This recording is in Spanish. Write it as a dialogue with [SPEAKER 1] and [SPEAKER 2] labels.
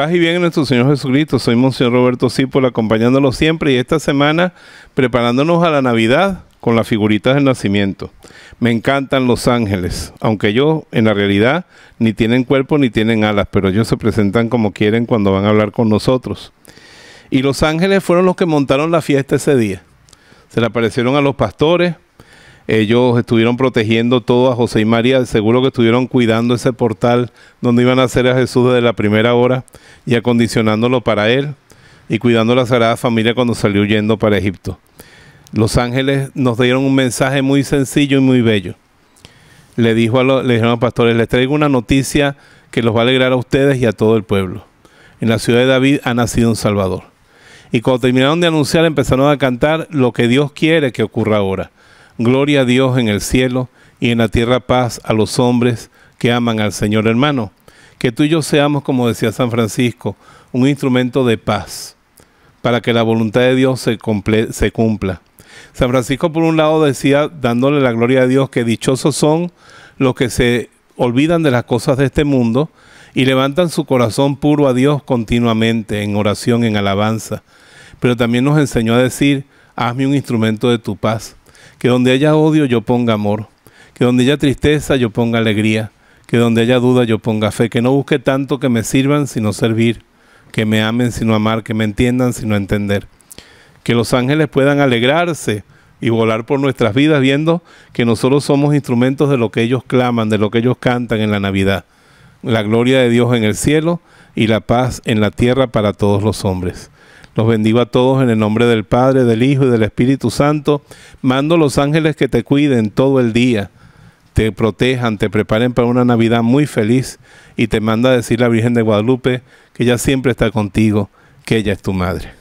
[SPEAKER 1] Paz y bien en nuestro Señor Jesucristo. Soy Monseñor Roberto Cipol, acompañándolo siempre y esta semana preparándonos a la Navidad con las figuritas del nacimiento. Me encantan los ángeles, aunque ellos en la realidad ni tienen cuerpo ni tienen alas, pero ellos se presentan como quieren cuando van a hablar con nosotros. Y los ángeles fueron los que montaron la fiesta ese día. Se le aparecieron a los pastores, ellos estuvieron protegiendo todo a José y María, seguro que estuvieron cuidando ese portal donde iban a hacer a Jesús desde la primera hora y acondicionándolo para él y cuidando la Sagrada Familia cuando salió huyendo para Egipto. Los ángeles nos dieron un mensaje muy sencillo y muy bello. Le, dijo a le dijeron a los pastores, les traigo una noticia que los va a alegrar a ustedes y a todo el pueblo. En la ciudad de David ha nacido un Salvador. Y cuando terminaron de anunciar, empezaron a cantar lo que Dios quiere que ocurra ahora. Gloria a Dios en el cielo y en la tierra paz a los hombres que aman al Señor hermano. Que tú y yo seamos, como decía San Francisco, un instrumento de paz para que la voluntad de Dios se, se cumpla. San Francisco por un lado decía, dándole la gloria a Dios, que dichosos son los que se olvidan de las cosas de este mundo y levantan su corazón puro a Dios continuamente en oración, en alabanza. Pero también nos enseñó a decir, hazme un instrumento de tu paz. Que donde haya odio yo ponga amor. Que donde haya tristeza yo ponga alegría. Que donde haya duda yo ponga fe. Que no busque tanto que me sirvan sino servir. Que me amen sino amar. Que me entiendan sino entender. Que los ángeles puedan alegrarse y volar por nuestras vidas viendo que nosotros somos instrumentos de lo que ellos claman, de lo que ellos cantan en la Navidad. La gloria de Dios en el cielo y la paz en la tierra para todos los hombres. Los bendigo a todos en el nombre del Padre, del Hijo y del Espíritu Santo. Mando a los ángeles que te cuiden todo el día, te protejan, te preparen para una Navidad muy feliz y te manda a decir la Virgen de Guadalupe que ella siempre está contigo, que ella es tu madre.